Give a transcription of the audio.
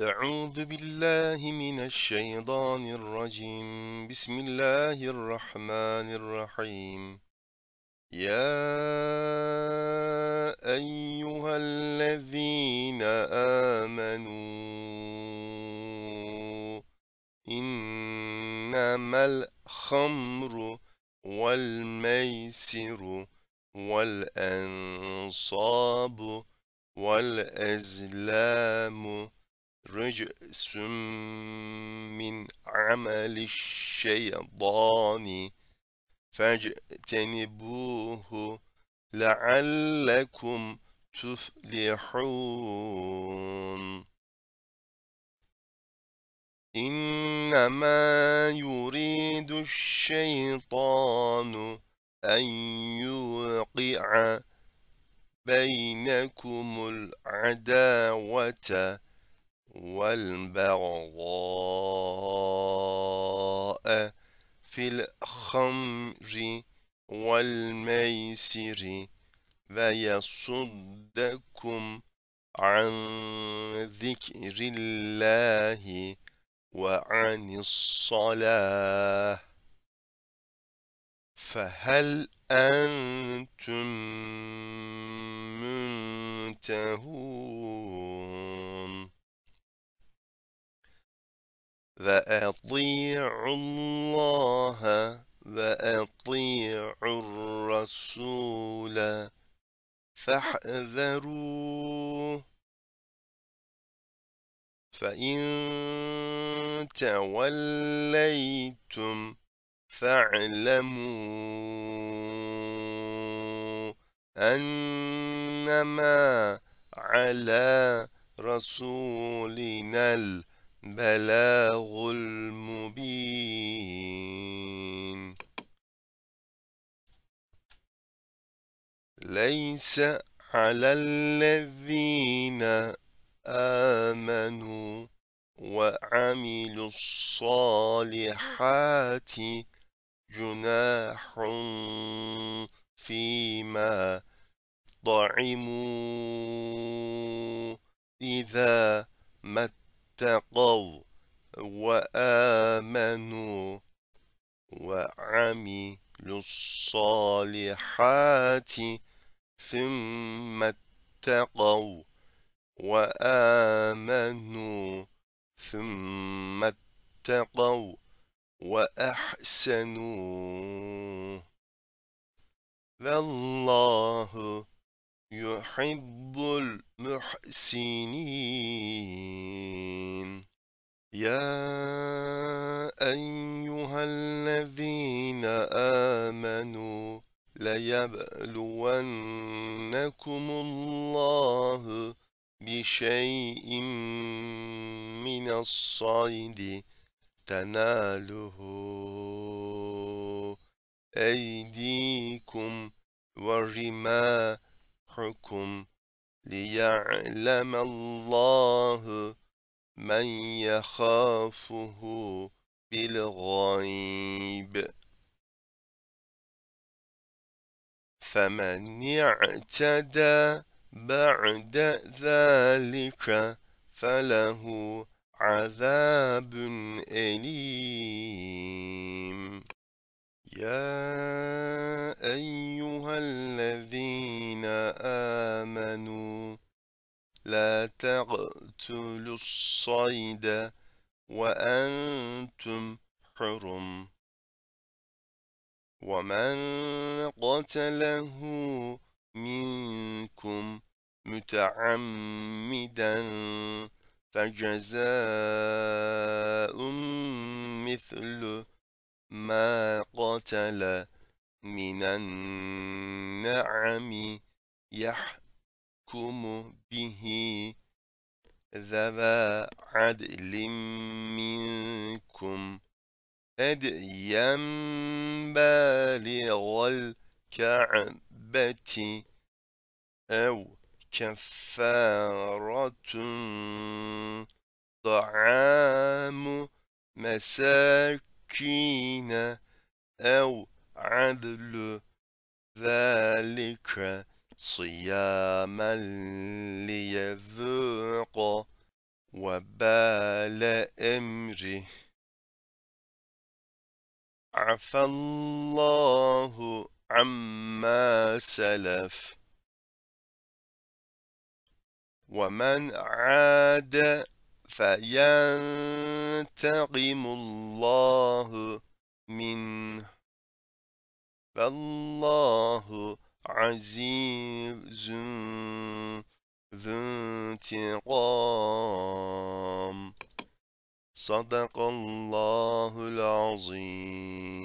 أعوذ بالله من الشيطان الرجيم بسم الله الرحمن الرحيم يا أيها الذين آمنوا إنما الخمر والميسر والأنصاب والأزلام والأزلام رجس من عمل الشيطان فاجتنبوه لعلكم تفلحون إنما يريد الشيطان أن يوقع بينكم العداوة والبغضاء في الخمر والميسر ويصدكم عن ذكر الله وعن الصلاة فهل أنتم منتهون أطيعوا الله وأطيعوا الرسول فاحذروا فإن توليتم فاعلموا أنما على رسولنا بلاغ المبين ليس على الذين آمنوا وعملوا الصالحات جناح فيما طعموا اتقوا وآمنوا وعملوا الصالحات ثم اتقوا وآمنوا ثم اتقوا وأحسنوا والله يحب المحسنين يا أيها الذين آمنوا ليبلونكم الله بشيء من الصيد تناله أيديكم ورماحكم ليعلم الله من يخافه بالغيب فمن اعتدى بعد ذلك فله عذاب أليم يا لا تقتلوا الصيد وأنتم حرم ومن قتله منكم متعمدا فجزاء مثل ما قتل من النعم يحرم يحكم به ذوى عدل منكم هديا بالغ الكعبة أو كفارة طعام مساكين أو عدل ذلك صياما ليذوق وبال امره عفى الله عما سلف ومن عاد فينتقم الله منه فالله عزيز ذو انتقام صدق الله العظيم